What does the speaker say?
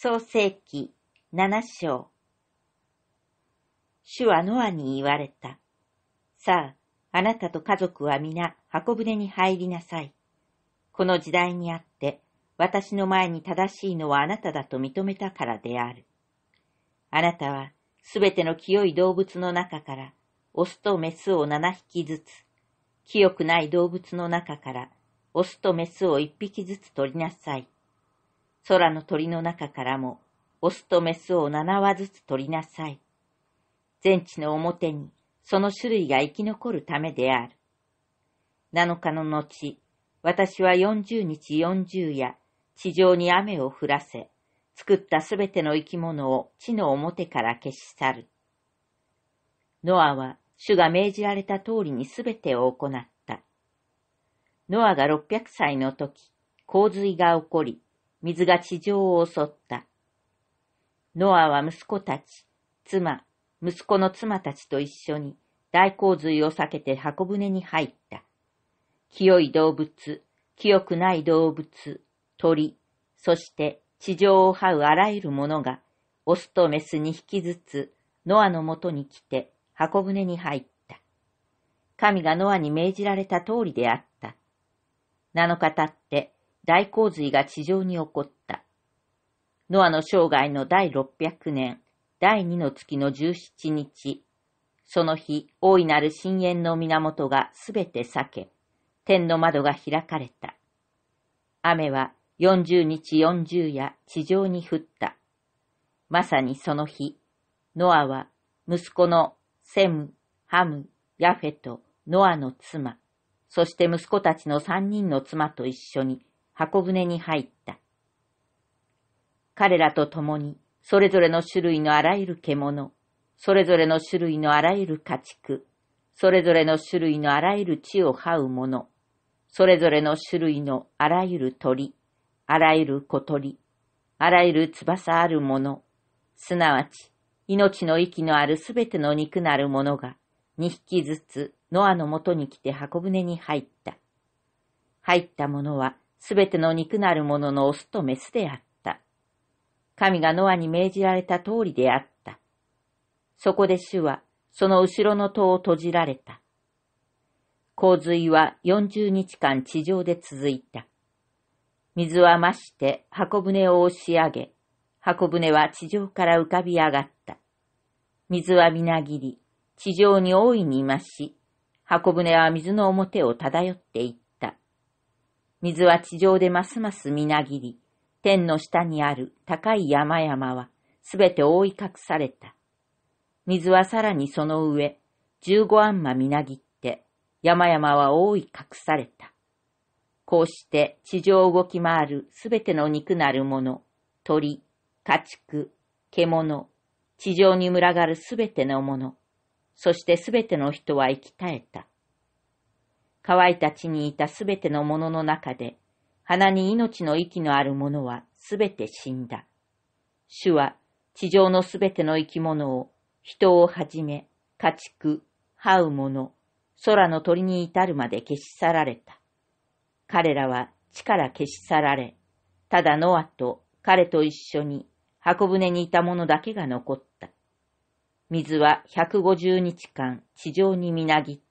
創世記七章。主はノアに言われた。さあ、あなたと家族は皆箱舟に入りなさい。この時代にあって、私の前に正しいのはあなただと認めたからである。あなたはすべての清い動物の中から、オスとメスを七匹ずつ、清くない動物の中から、オスとメスを一匹ずつ取りなさい。空の鳥の中からも、オスとメスを七羽ずつ取りなさい。全地の表にその種類が生き残るためである。七日の後、私は四十日四十夜、地上に雨を降らせ、作ったすべての生き物を地の表から消し去る。ノアは主が命じられた通りにすべてを行った。ノアが六百歳の時、洪水が起こり、水が地上を襲った。ノアは息子たち、妻、息子の妻たちと一緒に大洪水を避けて箱舟に入った。清い動物、清くない動物、鳥、そして地上を這うあらゆるものが、オスとメスに引きずつ、ノアのもとに来て箱舟に入った。神がノアに命じられた通りであった。7日経って大洪水が地上に起こった。ノアの生涯の第600年、第2の月の17日、その日、大いなる深淵の源がすべて裂け、天の窓が開かれた。雨は40日40夜地上に降った。まさにその日、ノアは息子のセム、ハム、ヤフェとノアの妻、そして息子たちの三人の妻と一緒に箱舟に入った。彼らと共に、それぞれの種類のあらゆる獣、それぞれの種類のあらゆる家畜、それぞれの種類のあらゆる地を這う者、それぞれの種類のあらゆる鳥、あらゆる小鳥、あらゆる翼あるもの、すなわち、命の息のあるすべての肉なるものが、二匹ずつノアのもとに来て箱舟に入った。入った者は、すべての肉なるもののオスとメスであった。神がノアに命じられた通りであった。そこで主は、その後ろの戸を閉じられた。洪水は40日間地上で続いた。水は増して箱舟を押し上げ、箱舟は地上から浮かび上がった。水はみなぎり、地上に大いに増し、箱舟は水の表を漂っていった。水は地上でますますみなぎり、天の下にある高い山々はすべて覆い隠された。水はさらにその上、十五んまみなぎって、山々は覆い隠された。こうして地上を動き回るすべての肉なるもの、鳥、家畜、獣、地上に群がるすべてのもの、そしてすべての人は生き絶えた。乾いた地にいたすべてのものの中で、鼻に命の息のあるものはすべて死んだ。主は地上のすべての生き物を、人をはじめ、家畜、這う者、空の鳥に至るまで消し去られた。彼らは地から消し去られ、ただノアと彼と一緒に箱舟にいたものだけが残った。水は150日間地上にみなぎった。